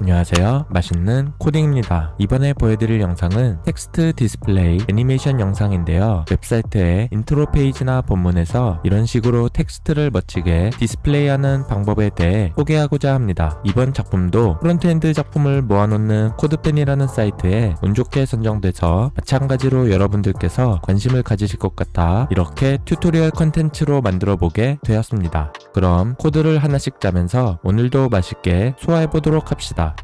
안녕하세요 맛있는 코딩입니다 이번에 보여드릴 영상은 텍스트 디스플레이 애니메이션 영상인데요 웹사이트의 인트로 페이지나 본문에서 이런 식으로 텍스트를 멋지게 디스플레이하는 방법에 대해 소개하고자 합니다 이번 작품도 프론트엔드 작품을 모아놓는 코드팬이라는 사이트에 운 좋게 선정돼서 마찬가지로 여러분들께서 관심을 가지실 것 같아 이렇게 튜토리얼 컨텐츠로 만들어보게 되었습니다 그럼 코드를 하나씩 짜면서 오늘도 맛있게 소화해보도록 합시다.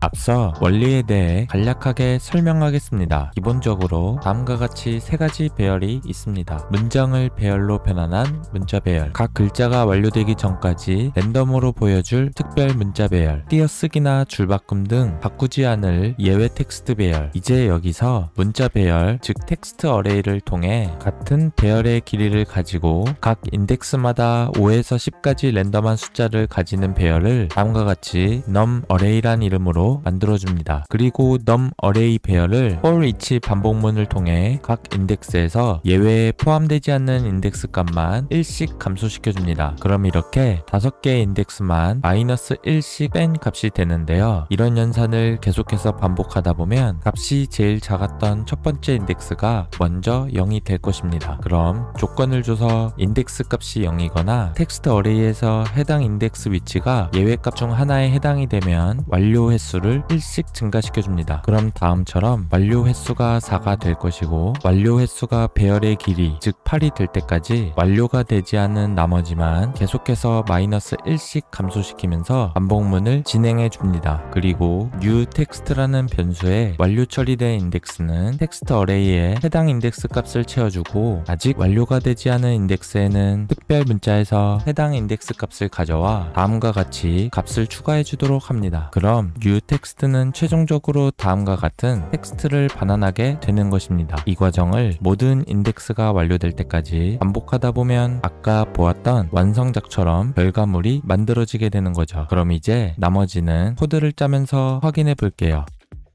앞서 원리에 대해 간략하게 설명하겠습니다. 기본적으로 다음과 같이 세 가지 배열이 있습니다. 문장을 배열로 변환한 문자 배열 각 글자가 완료되기 전까지 랜덤으로 보여줄 특별 문자 배열 띄어쓰기나 줄바꿈 등 바꾸지 않을 예외 텍스트 배열 이제 여기서 문자 배열 즉 텍스트 어레이를 통해 같은 배열의 길이를 가지고 각 인덱스마다 5에서 10까지 랜덤한 숫자를 가지는 배열을 다음과 같이 num 어레이란 이름으로 형태로 만들어줍니다. 그리고 num array 배열을 for each 반복문을 통해 각 인덱스에서 예외에 포함되지 않는 인덱스 값만 1씩 감소시켜줍니다. 그럼 이렇게 5개의 인덱스만 마이너스 1씩 뺀 값이 되는데요. 이런 연산을 계속해서 반복하다 보면 값이 제일 작았던 첫 번째 인덱스가 먼저 0이 될 것입니다. 그럼 조건을 줘서 인덱스 값이 0이거나 텍스트 어레이에서 해당 인덱스 위치가 예외값 중 하나에 해당이 되면 완료 횟수 횟수를 1씩 증가시켜줍니다. 그럼 다음처럼 완료 횟수가 4가 될 것이고 완료 횟수가 배열의 길이 즉 8이 될 때까지 완료가 되지 않은 나머지만 계속해서 마이너스 1씩 감소시키면서 반복문을 진행해 줍니다. 그리고 new text라는 변수에 완료 처리된 인덱스는 텍스트 어레이에 해당 인덱스 값을 채워주고 아직 완료가 되지 않은 인덱스에는 특별 문자에서 해당 인덱스 값을 가져와 다음과 같이 값을 추가해 주도록 합니다. 그럼 new 텍스트는 최종적으로 다음과 같은 텍스트를 반환하게 되는 것입니다. 이 과정을 모든 인덱스가 완료될 때까지 반복하다 보면 아까 보았던 완성작처럼 결과물이 만들어지게 되는 거죠. 그럼 이제 나머지는 코드를 짜면서 확인해 볼게요.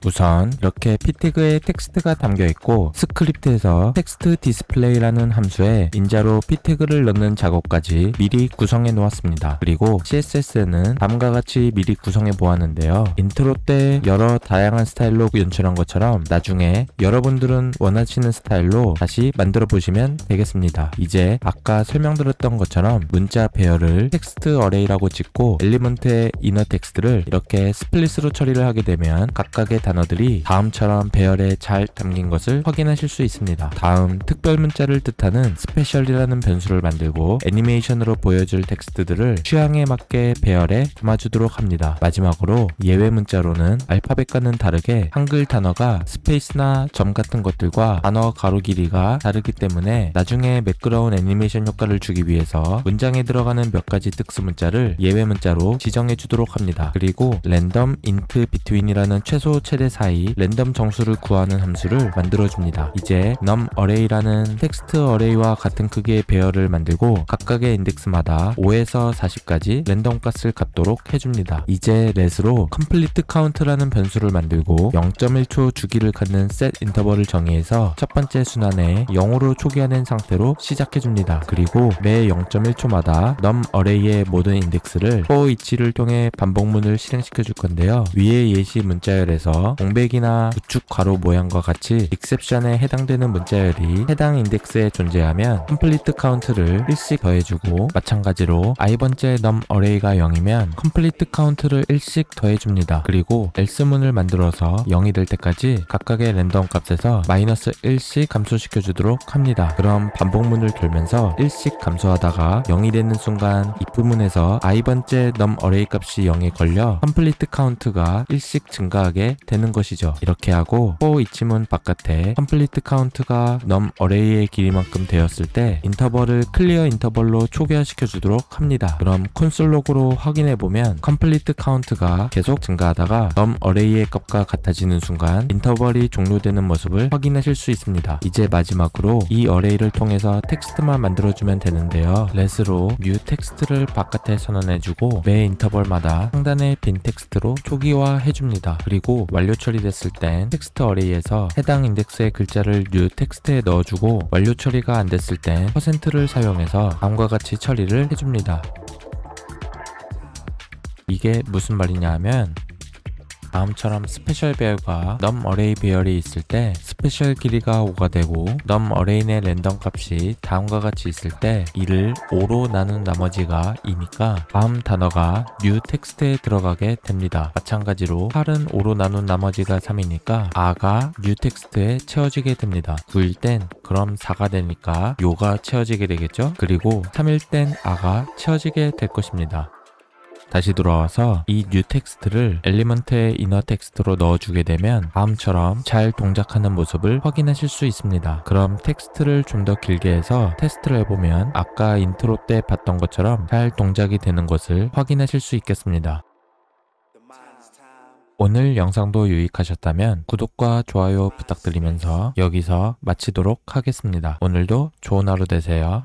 우선 이렇게 p태그에 텍스트가 담겨 있고 스크립트에서 텍스트 디스플레이라는 함수에 인자로 p태그를 넣는 작업까지 미리 구성해 놓았습니다. 그리고 CSS는 에 다음과 같이 미리 구성해 보았는데요. 인트로 때 여러 다양한 스타일로 연출한 것처럼 나중에 여러분들은 원하시는 스타일로 다시 만들어 보시면 되겠습니다. 이제 아까 설명드렸던 것처럼 문자 배열을 텍스트 어레이라고 찍고 엘리먼트의 이너 텍스트를 이렇게 스플릿으로 처리를 하게 되면 각각의 다 단어들이 다음처럼 배열에 잘 담긴 것을 확인하실 수 있습니다. 다음 특별 문자를 뜻하는 스페셜이라는 변수를 만들고 애니메이션으로 보여줄 텍스트들을 취향에 맞게 배열에 담아주도록 합니다. 마지막으로 예외 문자로는 알파벳과는 다르게 한글 단어가 스페이스나 점 같은 것들과 단어 가로 길이가 다르기 때문에 나중에 매끄러운 애니메이션 효과를 주기 위해서 문장에 들어가는 몇 가지 특수 문자를 예외 문자로 지정해 주도록 합니다. 그리고 랜덤 인트 비트윈이라는 최소 최대 세대 사이 랜덤 정수를 구하는 함수를 만들어줍니다. 이제 num array라는 텍스트 어레이와 같은 크기의 배열을 만들고 각각의 인덱스마다 5에서 40까지 랜덤 값을 갖도록 해줍니다. 이제 let으로 complete count라는 변수를 만들고 0.1초 주기를 갖는 set i n t e r v a l 을 정의해서 첫 번째 순환에 0으로 초기화된 상태로 시작해줍니다. 그리고 매 0.1초마다 num array의 모든 인덱스를 for each를 통해 반복문을 실행시켜줄 건데요. 위에 예시 문자열에서 공백이나 우측 괄호 모양과 같이 익셉션에 해당되는 문자열이 해당 인덱스에 존재하면 컴플리트 카운트를 1씩 더해주고 마찬가지로 i번째 넘 r a y 가 0이면 컴플리트 카운트를 1씩 더해줍니다. 그리고 else문을 만들어서 0이 될 때까지 각각의 랜덤 값에서 마이너스 1씩 감소시켜주도록 합니다. 그럼 반복문을 돌면서 1씩 감소하다가 0이 되는 순간 이부분에서 i번째 넘 r a y 값이 0에 걸려 컴플리트 카운트가 1씩 증가하게 됩니다. 되는 것이죠. 이렇게 하고 f 이치은 바깥에 컴플리트 카운트가 넘 어레이의 길이만큼 되었을 때 인터벌을 클리어 인터벌로 초기화시켜 주도록 합니다. 그럼 콘솔 로그로 확인해 보면 컴플리트 카운트가 계속 증가하다가 넘 어레이의 값과 같아지는 순간 인터벌이 종료되는 모습을 확인하실 수 있습니다. 이제 마지막으로 이 어레이를 통해서 텍스트만 만들어주면 되는데요. 레스로 new 텍스트를 바깥에 선언해주고 매 인터벌마다 상단의 빈 텍스트로 초기화해줍니다. 그리고 완료 처리됐을 땐 텍스트 어레이에서 해당 인덱스의 글자를 new 텍스트에 넣어주고 완료 처리가 안 됐을 땐 퍼센트를 사용해서 다음과 같이 처리를 해줍니다. 이게 무슨 말이냐 하면 다음처럼 스페셜 배열과 넘 어레이 배열이 있을 때 스페셜 길이가 5가 되고 넘 어레이 내 랜덤 값이 다음과 같이 있을 때 이를 5로 나눈 나머지가 2니까 다음 단어가 뉴 텍스트에 들어가게 됩니다. 마찬가지로 8은 5로 나눈 나머지가 3이니까 아가 뉴 텍스트에 채워지게 됩니다. 9일 땐 그럼 4가 되니까 요가 채워지게 되겠죠? 그리고 3일 땐 아가 채워지게 될 것입니다. 다시 돌아와서 이 new 텍스트를 엘리먼트의 인어 텍스트로 넣어주게 되면 다음처럼 잘 동작하는 모습을 확인하실 수 있습니다. 그럼 텍스트를 좀 더 길게 해서 테스트를 해보면 아까 인트로 때 봤던 것처럼 잘 동작이 되는 것을 확인하실 수 있겠습니다. 오늘 영상도 유익하셨다면 구독과 좋아요 부탁드리면서 여기서 마치도록 하겠습니다. 오늘도 좋은 하루 되세요.